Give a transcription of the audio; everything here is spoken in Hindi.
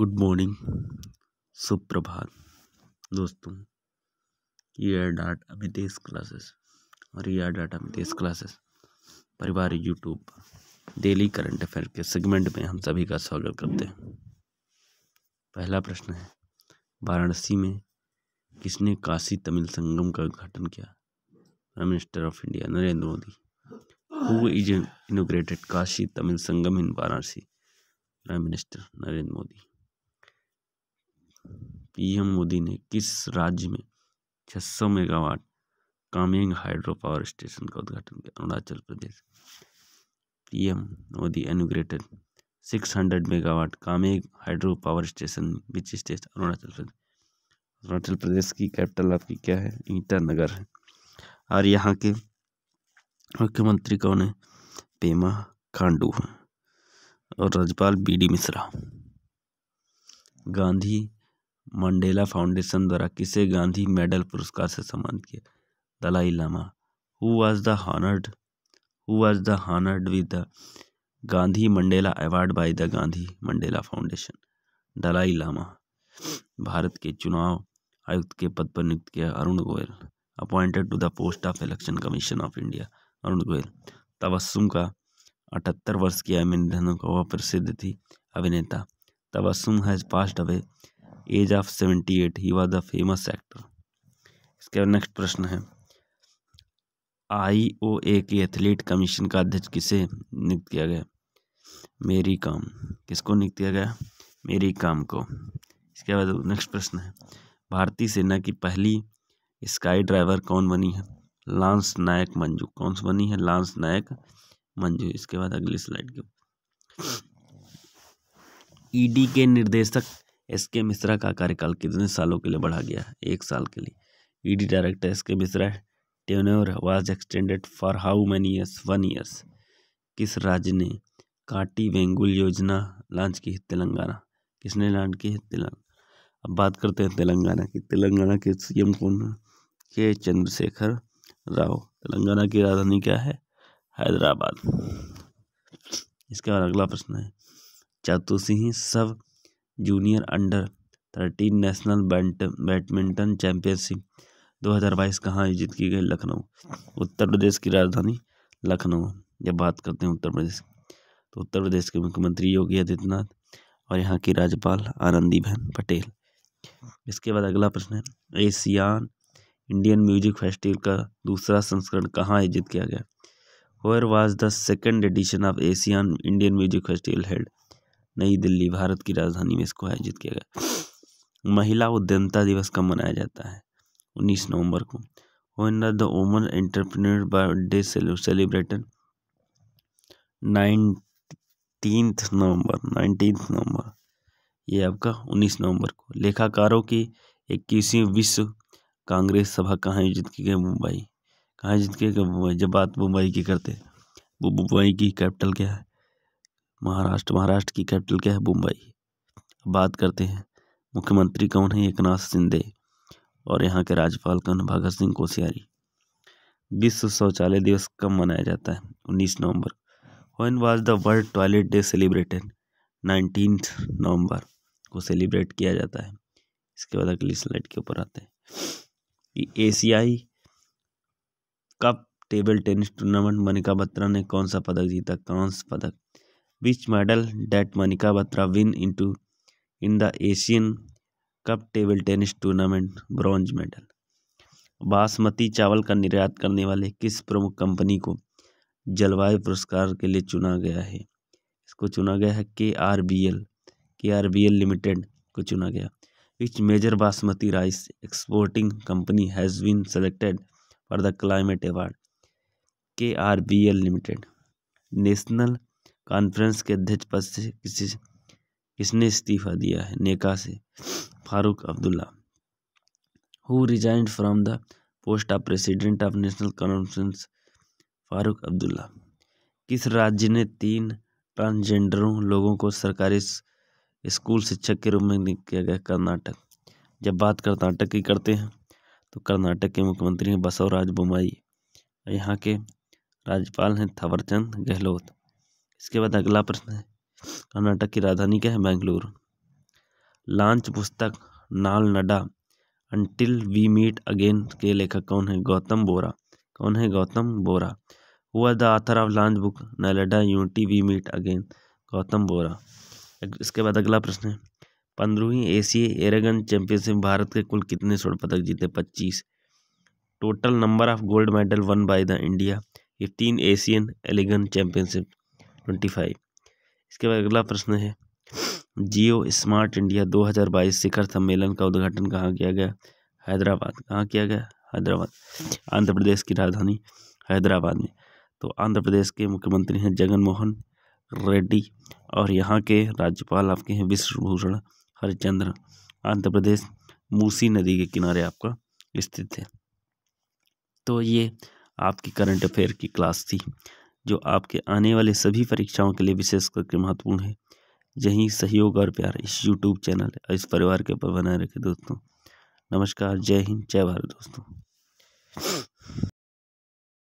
गुड मॉर्निंग सुप्रभात दोस्तों ये आर डाट अमितेश क्लासेस और ये आर डाट अमितेश क्लासेस परिवार यूट्यूब डेली करंट अफेयर के सेगमेंट में हम सभी का स्वागत करते हैं पहला प्रश्न है वाराणसी में किसने काशी तमिल संगम का उद्घाटन किया prime minister of India Narendra Modi who is inaugurated Kashi Tamil Sangam in Varanasi prime minister Narendra Modi PM Modi ने किस राज्य में 600 सौ megawatt Kameng hydro power station का उद्घाटन किया Arunachal Pradesh PM Modi inaugurated 600 megawatt Kameng hydro power station which state Arunachal Pradesh Arunachal Pradesh की कैपिटल आपकी क्या है ईटानगर है और यहाँ के मुख्यमंत्री कौन है पेमा खांडू और राज्यपाल B D Mishra Gandhi Mandela foundation द्वारा किसे गांधी मेडल पुरस्कार से सम्मानित किया Dalai Lama who was the honoured who was the honoured with the Gandhi Mandela award by the Gandhi Mandela foundation Dalai Lama Bharat के चुनाव आयुक्त के पद पर नियुक्त किया Arun Goyal appointed to the post of election commission of India Arun Goyal Tabassum का अठहत्तर वर्ष की आयु में निधन वह प्रसिद्ध थी अभिनेता Tabassum has passed away age of seventy eight he was the famous actor इसके बाद नेक्स्ट प्रश्न है आई ओ ए के एथलीट कमीशन का अध्यक्ष किसे नियुक्त किया गया मेरी काम किसको नियुक्त किया गया मेरी काम को इसके बाद नेक्स्ट प्रश्न है भारतीय सेना की पहली स्काई ड्राइवर कौन बनी है लांस नायक मंजू कौन सी बनी है लांस नायक मंजू इसके बाद अगली स्लाइड के ईडी e के निर्देशक एस के मिश्रा का कार्यकाल कितने सालों के लिए बढ़ा गया एक साल के लिए ED director S K Mishra tenure was extended for how many years one years किस राज्य ने काटी वेंगुल योजना लॉन्च की है तेलंगाना किसने लॉन्च की है तेलंगाना अब बात करते हैं तेलंगाना की तेलंगाना के सीएम कौन के चंद्रशेखर राव तेलंगाना की राजधानी क्या है हैदराबाद इसके बाद अगला प्रश्न है चातुसिंह sub junior under thirteen national bat badminton championship दो हज़ार बाईस कहाँ आयोजित की गई लखनऊ उत्तर प्रदेश की राजधानी लखनऊ जब बात करते हैं उत्तर प्रदेश तो उत्तर प्रदेश के मुख्यमंत्री योगी आदित्यनाथ और यहाँ की राज्यपाल आनंदीबहन पटेल इसके बाद अगला प्रश्न है एशियान इंडियन म्यूजिक फेस्टिवल का दूसरा संस्करण कहाँ आयोजित किया गया where was the second edition of ASEAN Indian music festival held New Delhi Bharat की राजधानी में इसको आयोजित किया गया महिला उद्यमता दिवस कब मनाया जाता है उन्नीस नवंबर को when the women entrepreneur birthday celebrated November 19th नवंबर ये आपका उन्नीस नवंबर को लेखाकारों की इक्कीसवीं विश्व कांग्रेस सभा कहाँ आयोजित की गई मुंबई कहाँ आयोजित किया गया मुंबई जब बात मुंबई की करते वो मुंबई की कैपिटल क्या है महाराष्ट्र महाराष्ट्र की कैपिटल क्या है मुंबई बात करते हैं मुख्यमंत्री कौन है एक नाथ शिंदे और यहाँ के राज्यपाल कौन भगत सिंह कोश्यारी विश्व शौचालय दिवस कब मनाया जाता है उन्नीस नवंबर when was the world toilet day celebrated nineteen November को सेलिब्रेट किया जाता है इसके बाद अगली स्लाइड के ऊपर आते हैं एशियाई cup table tennis tournament Manika Batra ने कौन सा पदक जीता कांस पदक which medal did Manika Batra win into in the Asian cup table tennis tournament bronze medal basmati चावल का निर्यात करने वाले किस प्रमुख कंपनी को जलवायु पुरस्कार के लिए चुना गया है इसको चुना गया है K R B L K R B L limited को चुना गया which major basmati rice exporting company has been selected for the climate award K R B L limited national conference के अध्यक्ष पद से किसी किसने इस्तीफा दिया है नेका से Farooq Abdullah who resigned from the post of president of national conference Farooq Abdullah किस राज्य ने तीन ट्रांसजेंडरों लोगों को सरकारी स्कूल शिक्षक के रूप में नियुक्त किया गया कर्नाटक जब बात कर्नाटक की करते हैं तो कर्नाटक के मुख्यमंत्री हैं बसवराज बोमाई यहाँ के राज्यपाल हैं थवरचंद गहलोत इसके बाद अगला प्रश्न है कर्नाटक की राजधानी क्या है बेंगलुरु लॉन्च पुस्तक Nalanda until we meet again के लेखक कौन है गौतम बोरा कौन है Gautam Bora who the author of launch book Nalanda until we meet again Gautam Bora इसके बाद अगला प्रश्न है पंद्रहवीं एशियाई एरेगन चैंपियनशिप भारत के कुल कितने स्वर्ण पदक जीते पच्चीस total number of gold medal won by the India fifteen Asian एलिगन चैंपियनशिप ट्वेंटी फाइव इसके बाद अगला प्रश्न है जियो स्मार्ट इंडिया 2022 शिखर सम्मेलन का उद्घाटन कहाँ किया गया हैदराबाद कहाँ किया गया हैदराबाद आंध्र प्रदेश की राजधानी हैदराबाद में तो आंध्र प्रदेश के मुख्यमंत्री हैं जगन मोहन रेड्डी और यहाँ के राज्यपाल आपके हैं विश्वभूषण हरिचंद्र आंध्र प्रदेश मूसी नदी के किनारे आपका स्थित है तो ये आपकी करंट अफेयर की क्लास थी जो आपके आने वाले सभी परीक्षाओं के लिए विशेष करके महत्वपूर्ण है यही सहयोग और प्यार इस यूट्यूब चैनल और इस परिवार के ऊपर बनाए रखे दोस्तों नमस्कार जय हिंद जय भारत दोस्तों